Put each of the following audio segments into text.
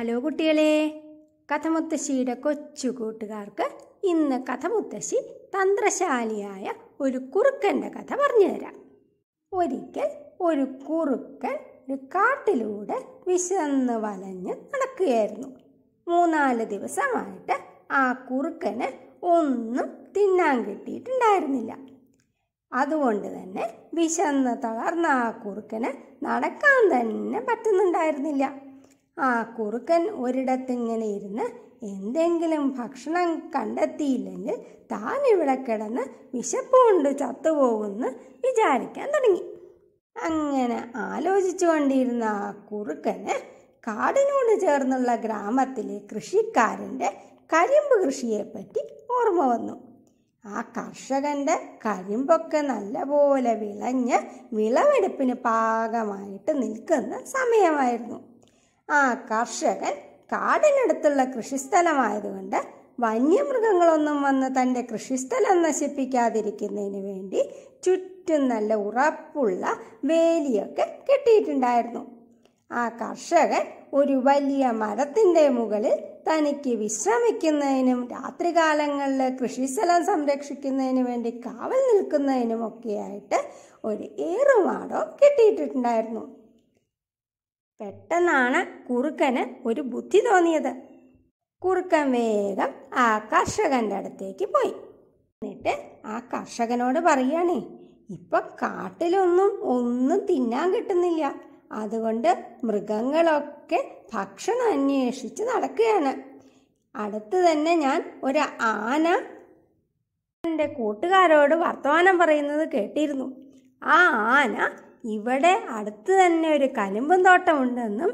hello കുട്ടികളെ മുത്തശ്ശിയുടെ കൊച്ചു കൂട്ടുകാർക്ക് ഇന്ന് മുത്തശ്ശി തന്ത്രശാലിയായ ഒരു കുറുക്കൻ്റെ കഥ പറഞ്ഞുതരാം ഒരിക്കൽ ഒരു കുറുക്കൻ ഒരു കാട്ടിലൂടെ വിശന്ന് വലഞ്ഞ് നടക്കുകയായിരുന്നു മൂന്നാല് ദിവസമായിട്ട് ആ കുറുക്കന് ഒന്നും തിന്നാൻ കിട്ടിയിട്ടുണ്ടായിരുന്നില്ല അതുകൊണ്ട് തന്നെ വിശന്ന് തളർന്ന ആ കുറുക്കന് നടക്കാൻ തന്നെ പറ്റുന്നുണ്ടായിരുന്നില്ല ആ കുറുക്കൻ ഒരിടത്തിങ്ങനെ ഇരുന്ന് എന്തെങ്കിലും ഭക്ഷണം കണ്ടെത്തിയില്ലെങ്കിൽ താൻ ഇവിടെ കിടന്ന് വിശപ്പ് കൊണ്ട് ചത്തുപോകുമെന്ന് വിചാരിക്കാൻ തുടങ്ങി അങ്ങനെ ആലോചിച്ചുകൊണ്ടിരുന്ന ആ കുറുക്കന് കാടിനോട് ചേർന്നുള്ള ഗ്രാമത്തിലെ കൃഷിക്കാരൻ്റെ കരിമ്പ് കൃഷിയെപ്പറ്റി ഓർമ്മ വന്നു ആ കർഷകൻ്റെ കരിമ്പൊക്കെ നല്ലപോലെ വിളഞ്ഞ് വിളവെടുപ്പിന് പാകമായിട്ട് നിൽക്കുന്ന സമയമായിരുന്നു ആ കർഷകൻ കാടിനടുത്തുള്ള കൃഷിസ്ഥലമായതുകൊണ്ട് വന്യമൃഗങ്ങളൊന്നും വന്ന് തൻ്റെ കൃഷിസ്ഥലം നശിപ്പിക്കാതിരിക്കുന്നതിന് വേണ്ടി ചുറ്റും നല്ല ഉറപ്പുള്ള വേലിയൊക്കെ കെട്ടിയിട്ടുണ്ടായിരുന്നു ആ കർഷകൻ ഒരു വലിയ മരത്തിൻ്റെ മുകളിൽ തനിക്ക് വിശ്രമിക്കുന്നതിനും രാത്രികാലങ്ങളിൽ കൃഷിസ്ഥലം സംരക്ഷിക്കുന്നതിന് വേണ്ടി കാവൽ നിൽക്കുന്നതിനുമൊക്കെയായിട്ട് ഒരു ഏറുമാടോ കെട്ടിയിട്ടുണ്ടായിരുന്നു പെട്ടെന്നാണ് കുറുക്കന് ഒരു ബുദ്ധി തോന്നിയത് കുറുക്കൻ വേഗം ആ കർഷകന്റെ അടുത്തേക്ക് പോയി എന്നിട്ട് ആ കർഷകനോട് പറയണേ ഇപ്പം കാട്ടിലൊന്നും ഒന്നും തിന്നാൻ കിട്ടുന്നില്ല അതുകൊണ്ട് മൃഗങ്ങളൊക്കെ ഭക്ഷണം അന്വേഷിച്ച് നടക്കുകയാണ് അടുത്ത് തന്നെ ഞാൻ ഒരു ആന എൻ്റെ കൂട്ടുകാരോട് വർത്തമാനം പറയുന്നത് കേട്ടിരുന്നു ആ ആന ഇവിടെ അടുത്ത് തന്നെ ഒരു കരിമ്പും തോട്ടമുണ്ടെന്നും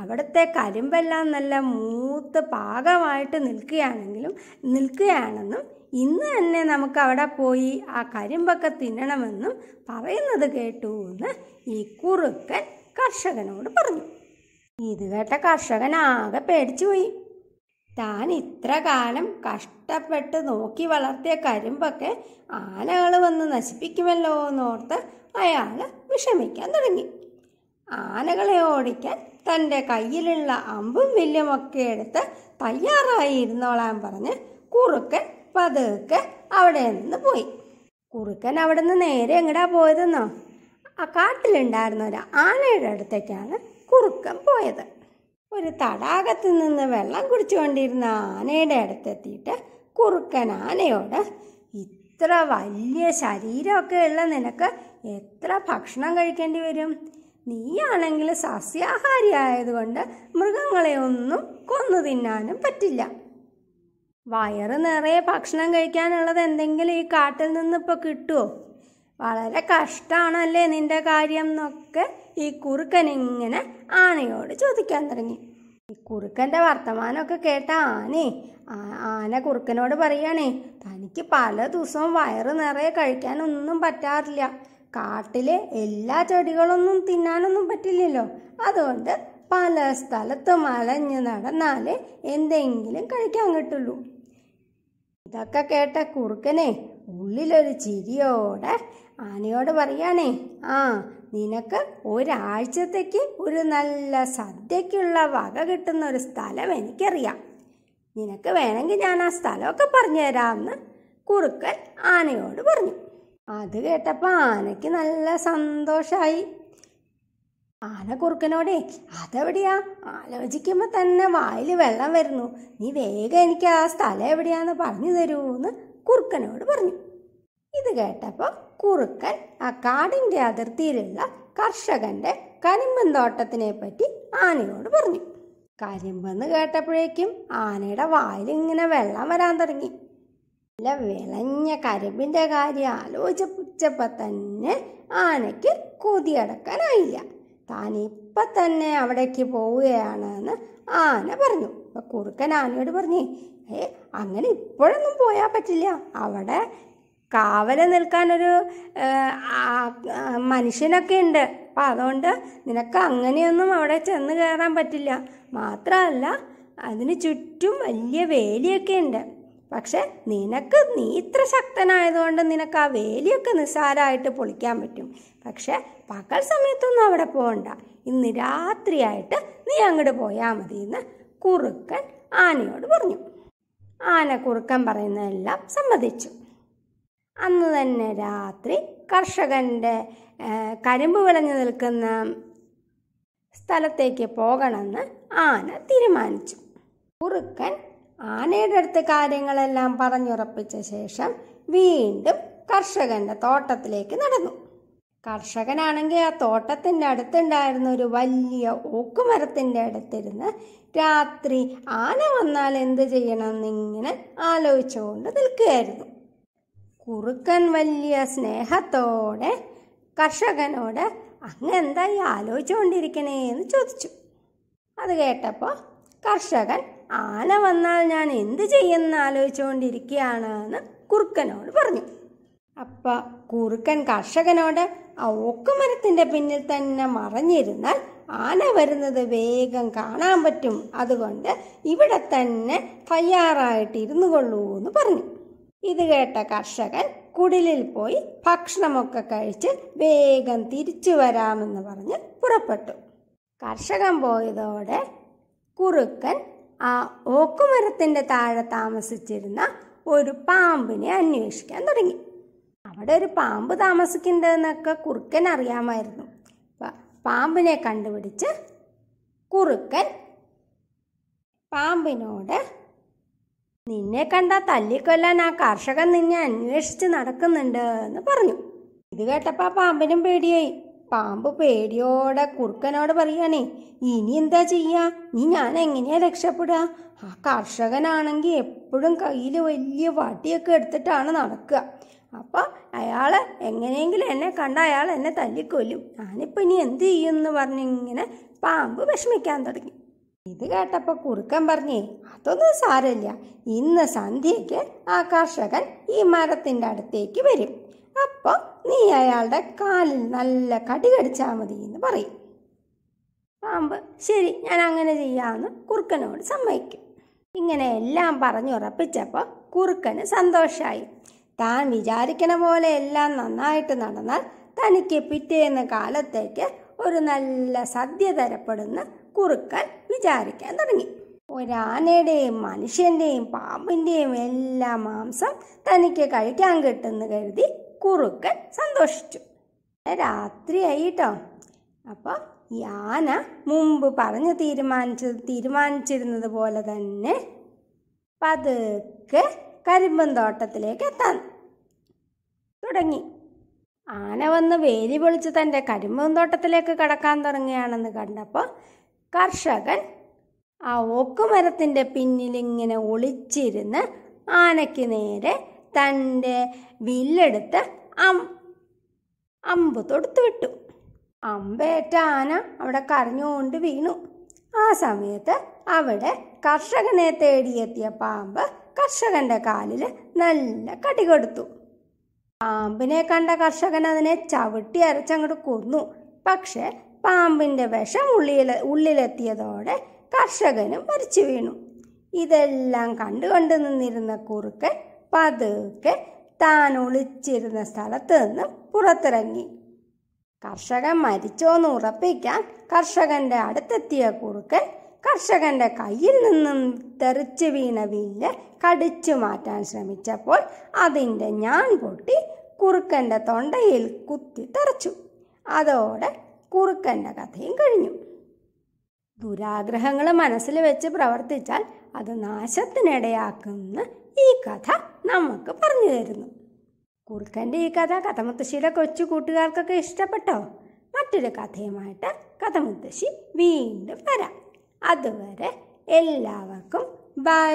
അവിടുത്തെ കരിമ്പെല്ലാം നല്ല മൂത്ത് പാകമായിട്ട് നിൽക്കുകയാണെങ്കിലും നിൽക്കുകയാണെന്നും ഇന്ന് തന്നെ നമുക്ക് അവിടെ പോയി ആ കരിമ്പൊക്കെ തിന്നണമെന്നും പറയുന്നത് കേട്ടു എന്ന് ഈ കുറുക്കൻ കർഷകനോട് പറഞ്ഞു ഇത് കേട്ട കർഷകൻ ആകെ പേടിച്ചുപോയി താൻ ഇത്ര കാലം കഷ്ടപ്പെട്ട് നോക്കി വളർത്തിയ കരിമ്പൊക്കെ ആനകൾ വന്ന് നശിപ്പിക്കുമല്ലോ എന്നോർത്ത് അയാൾ വിഷമിക്കാൻ തുടങ്ങി ആനകളെ ഓടിക്കാൻ തൻ്റെ കയ്യിലുള്ള അമ്പും വില്ലുമൊക്കെ എടുത്ത് തയ്യാറായി ഇരുന്നോളാൻ പറഞ്ഞ് കുറുക്കൻ പതുക്കെ അവിടെ നിന്ന് പോയി കുറുക്കൻ അവിടെ നിന്ന് നേരെ എങ്ങടാ പോയതെന്നോ ആ കാട്ടിലുണ്ടായിരുന്ന ഒരു ആനയുടെ അടുത്തേക്കാണ് കുറുക്കൻ പോയത് ഒരു തടാകത്തിൽ നിന്ന് വെള്ളം കുടിച്ചുകൊണ്ടിരുന്ന ആനയുടെ അടുത്തെത്തിയിട്ട് കുറുക്കൻ ആനയോട് ഇത്ര വലിയ ശരീരമൊക്കെ ഉള്ള നിനക്ക് എത്ര ഭക്ഷണം കഴിക്കേണ്ടി വരും നീയാണെങ്കിൽ സസ്യാഹാരി ആയതുകൊണ്ട് മൃഗങ്ങളെ ഒന്നും കൊന്നു തിന്നാനും പറ്റില്ല വയറ് നിറയെ ഭക്ഷണം കഴിക്കാനുള്ളത് എന്തെങ്കിലും ഈ കാട്ടിൽ നിന്ന് ഇപ്പോൾ കിട്ടുമോ വളരെ കഷ്ടമാണല്ലേ നിന്റെ കാര്യം എന്നൊക്കെ ഈ കുറുക്കൻ ഇങ്ങനെ ആനയോട് ചോദിക്കാൻ തുടങ്ങി ഈ കുറുക്കൻ്റെ വർത്തമാനമൊക്കെ കേട്ട ആനേ ആന കുറുക്കനോട് പറയണേ തനിക്ക് പല ദിവസവും വയറ് നിറയെ കഴിക്കാനൊന്നും പറ്റാറില്ല കാട്ടിലെ എല്ലാ ചെടികളൊന്നും തിന്നാനൊന്നും പറ്റില്ലല്ലോ അതുകൊണ്ട് പല സ്ഥലത്തും അലഞ്ഞു നടന്നാലേ എന്തെങ്കിലും കഴിക്കാൻ കിട്ടുള്ളൂ ഇതൊക്കെ കേട്ട കുറുക്കനെ ഉള്ളിലൊരു ചിരിയോടെ ആനയോട് പറയാണേ ആ നിനക്ക് ഒരാഴ്ചത്തേക്ക് ഒരു നല്ല സദ്യക്കുള്ള വക കിട്ടുന്ന ഒരു സ്ഥലം എനിക്കറിയാം നിനക്ക് വേണമെങ്കിൽ ഞാൻ ആ സ്ഥലമൊക്കെ പറഞ്ഞു തരാമെന്ന് കുറുക്കൻ ആനയോട് പറഞ്ഞു അത് കേട്ടപ്പോൾ ആനയ്ക്ക് നല്ല സന്തോഷമായി ആന കുറുക്കനോടെ അതെവിടെയാ ആലോചിക്കുമ്പോൾ തന്നെ വായിൽ വെള്ളം വരുന്നു നീ വേഗം എനിക്ക് ആ സ്ഥലം എവിടെയാന്ന് പറഞ്ഞു എന്ന് കുറുക്കനോട് പറഞ്ഞു കേട്ടപ്പോൾ കുറുക്കൻ ആ കാടിൻ്റെ അതിർത്തിയിലുള്ള കർഷകന്റെ കരിമ്പൻ തോട്ടത്തിനെ പറ്റി ആനയോട് പറഞ്ഞു കരിമ്പെന്ന് കേട്ടപ്പോഴേക്കും ആനയുടെ വായിൽ ഇങ്ങനെ വെള്ളം വരാൻ തുടങ്ങി നല്ല വിളഞ്ഞ കരിമ്പിൻ്റെ കാര്യം ആലോചിച്ചപ്പോൾ തന്നെ ആനയ്ക്ക് കൊതിയടക്കാനായില്ല താൻ ഇപ്പം തന്നെ അവിടേക്ക് പോവുകയാണെന്ന് ആന പറഞ്ഞു അപ്പം കുറുക്കൻ ആനയോട് പറഞ്ഞു ഏ അങ്ങനെ ഇപ്പോഴൊന്നും പോയാൽ പറ്റില്ല അവിടെ കാവല നിൽക്കാനൊരു മനുഷ്യനൊക്കെ ഉണ്ട് അപ്പം അതുകൊണ്ട് നിനക്ക് അങ്ങനെയൊന്നും അവിടെ ചെന്ന് കയറാൻ പറ്റില്ല മാത്രമല്ല അതിന് ചുറ്റും വലിയ വേലിയൊക്കെ ഉണ്ട് പക്ഷെ നിനക്ക് നീ ഇത്ര ശക്തനായതുകൊണ്ട് നിനക്ക് ആ വേലിയൊക്കെ നിസ്സാരമായിട്ട് പൊളിക്കാൻ പറ്റും പക്ഷെ പകൽ സമയത്തൊന്നും അവിടെ പോകണ്ട ഇന്ന് രാത്രിയായിട്ട് നീ അങ്ങോട്ട് പോയാൽ മതി എന്ന് കുറുക്കൻ ആനയോട് പറഞ്ഞു ആന കുറുക്കൻ പറയുന്നതെല്ലാം സമ്മതിച്ചു അന്ന് തന്നെ രാത്രി കർഷകൻ്റെ കരിമ്പ് വിളഞ്ഞു നിൽക്കുന്ന സ്ഥലത്തേക്ക് പോകണമെന്ന് ആന തീരുമാനിച്ചു കുറുക്കൻ ആനയുടെ അടുത്ത് കാര്യങ്ങളെല്ലാം പറഞ്ഞുറപ്പിച്ച ശേഷം വീണ്ടും കർഷകന്റെ തോട്ടത്തിലേക്ക് നടന്നു കർഷകനാണെങ്കിൽ ആ തോട്ടത്തിൻ്റെ അടുത്തുണ്ടായിരുന്ന ഒരു വലിയ ഓക്കുമരത്തിൻ്റെ അടുത്തിരുന്ന് രാത്രി ആന വന്നാൽ എന്ത് എന്നിങ്ങനെ ആലോചിച്ചുകൊണ്ട് നിൽക്കുകയായിരുന്നു കുറുക്കൻ വലിയ സ്നേഹത്തോടെ കർഷകനോട് അങ്ങ് എന്തായി ആലോചിച്ചുകൊണ്ടിരിക്കണേ എന്ന് ചോദിച്ചു അത് കേട്ടപ്പോൾ കർഷകൻ ആന വന്നാൽ ഞാൻ എന്ത് ചെയ്യുന്ന ആലോചിച്ചുകൊണ്ടിരിക്കുകയാണെന്ന് എന്ന് കുറുക്കനോട് പറഞ്ഞു അപ്പോൾ കുറുക്കൻ കർഷകനോട് ആ ഒക്കുമരത്തിൻ്റെ പിന്നിൽ തന്നെ മറഞ്ഞിരുന്നാൽ ആന വരുന്നത് വേഗം കാണാൻ പറ്റും അതുകൊണ്ട് ഇവിടെ തന്നെ തയ്യാറായിട്ട് ഇരുന്നു കൊള്ളൂ എന്ന് പറഞ്ഞു ഇത് കേട്ട കർഷകൻ കുടിലിൽ പോയി ഭക്ഷണമൊക്കെ കഴിച്ച് വേഗം തിരിച്ചു വരാമെന്ന് പറഞ്ഞ് പുറപ്പെട്ടു കർഷകൻ പോയതോടെ കുറുക്കൻ ആ ഓക്കുമരത്തിൻ്റെ താഴെ താമസിച്ചിരുന്ന ഒരു പാമ്പിനെ അന്വേഷിക്കാൻ തുടങ്ങി അവിടെ ഒരു പാമ്പ് താമസിക്കുന്നതെന്നൊക്കെ കുറുക്കൻ അറിയാമായിരുന്നു പാമ്പിനെ കണ്ടുപിടിച്ച് കുറുക്കൻ പാമ്പിനോട് നിന്നെ കണ്ട തല്ലിക്കൊല്ലാൻ ആ കർഷകൻ നിന്നെ അന്വേഷിച്ച് നടക്കുന്നുണ്ട് എന്ന് പറഞ്ഞു ഇത് കേട്ടപ്പോൾ പാമ്പിനും പേടിയായി പാമ്പ് പേടിയോടെ കുറുക്കനോട് പറയാനേ ഇനി എന്താ ചെയ്യാ ഇനി ഞാൻ എങ്ങനെയാ രക്ഷപ്പെടുക ആ കർഷകനാണെങ്കിൽ എപ്പോഴും കയ്യിൽ വലിയ വട്ടിയൊക്കെ എടുത്തിട്ടാണ് നടക്കുക അപ്പോൾ അയാൾ എങ്ങനെയെങ്കിലും എന്നെ കണ്ട അയാൾ എന്നെ തല്ലിക്കൊല്ലും ഞാനിപ്പോൾ ഇനി എന്ത് ചെയ്യും എന്ന് പറഞ്ഞിങ്ങനെ പാമ്പ് വിഷമിക്കാൻ തുടങ്ങി ഇത് കേട്ടപ്പോൾ കുറുക്കൻ പറഞ്ഞേ അതൊന്നും സാരമില്ല ഇന്ന് സന്ധ്യയ്ക്ക് ആ കർഷകൻ ഈ മരത്തിൻ്റെ അടുത്തേക്ക് വരും അപ്പോൾ നീ അയാളുടെ കാലിൽ നല്ല കടി കടിച്ചാൽ മതി എന്ന് പറയും പാമ്പ് ശരി ഞാൻ അങ്ങനെ ചെയ്യാമെന്ന് കുറുക്കനോട് സമ്മതിക്കും ഇങ്ങനെ എല്ലാം പറഞ്ഞുറപ്പിച്ചപ്പോൾ കുറുക്കന് സന്തോഷമായി താൻ വിചാരിക്കണ പോലെ എല്ലാം നന്നായിട്ട് നടന്നാൽ തനിക്ക് പിറ്റേന്ന് കാലത്തേക്ക് ഒരു നല്ല സദ്യ തരപ്പെടുന്ന കുറുക്കൻ വിചാരിക്കാൻ തുടങ്ങി ഒരാനയുടെയും മനുഷ്യന്റെയും പാമ്പിന്റെയും എല്ലാ മാംസം തനിക്ക് കഴിക്കാൻ കിട്ടുമെന്ന് കരുതി കുറുക്കൻ സന്തോഷിച്ചു രാത്രിയായിട്ടോ അപ്പോൾ ഈ ആന മുമ്പ് പറഞ്ഞ് തീരുമാനിച്ച തീരുമാനിച്ചിരുന്നത് പോലെ തന്നെ പതുക്കെ കരിമ്പും തോട്ടത്തിലേക്ക് എത്താൻ തുടങ്ങി ആന വന്ന് വേലി പൊളിച്ച് തൻ്റെ കരിമ്പും തോട്ടത്തിലേക്ക് കടക്കാൻ തുടങ്ങുകയാണെന്ന് കണ്ടപ്പോൾ കർഷകൻ ആ ഓക്കുമരത്തിൻ്റെ പിന്നിലിങ്ങനെ ഒളിച്ചിരുന്ന് ആനയ്ക്ക് നേരെ തൻ്റെ വില്ലെടുത്ത് അം അമ്പ് തൊടുത്തു വിട്ടു അമ്പേറ്റ ആന അവിടെ കരഞ്ഞുകൊണ്ട് വീണു ആ സമയത്ത് അവിടെ കർഷകനെ തേടിയെത്തിയ പാമ്പ് കർഷകന്റെ കാലിൽ നല്ല കടി കൊടുത്തു പാമ്പിനെ കണ്ട കർഷകൻ അതിനെ ചവിട്ടി അരച്ചങ്ങോട്ട് കൊന്നു പക്ഷേ പാമ്പിൻ്റെ വിഷം ഉള്ളിൽ ഉള്ളിലെത്തിയതോടെ കർഷകനും മരിച്ചു വീണു ഇതെല്ലാം കണ്ടു കണ്ടു നിന്നിരുന്ന കുറുക്കൻ പതുക്കെ താൻ ഒളിച്ചിരുന്ന സ്ഥലത്ത് നിന്ന് പുറത്തിറങ്ങി കർഷകൻ മരിച്ചോന്ന് ഉറപ്പിക്കാൻ കർഷകന്റെ അടുത്തെത്തിയ കുറുക്കൻ കർഷകന്റെ കയ്യിൽ നിന്നും തെറിച്ചു വീണ വില്ല് കടിച്ചു മാറ്റാൻ ശ്രമിച്ചപ്പോൾ അതിൻ്റെ ഞാൻ പൊട്ടി കുറുക്കന്റെ തൊണ്ടയിൽ കുത്തി തെറിച്ചു അതോടെ കുറുക്കൻ്റെ കഥയും കഴിഞ്ഞു ദുരാഗ്രഹങ്ങൾ മനസ്സിൽ വെച്ച് പ്രവർത്തിച്ചാൽ അത് നാശത്തിനിടയാക്കുമെന്ന് ഈ കഥ നമുക്ക് പറഞ്ഞു തരുന്നു കുറുക്കൻ്റെ ഈ കഥ കഥമുത്തശ്ശിയുടെ കൊച്ചു കൂട്ടുകാർക്കൊക്കെ ഇഷ്ടപ്പെട്ടോ മറ്റൊരു കഥയുമായിട്ട് കഥമുത്തശ്ശി വീണ്ടും വരാം അതുവരെ എല്ലാവർക്കും ബൈ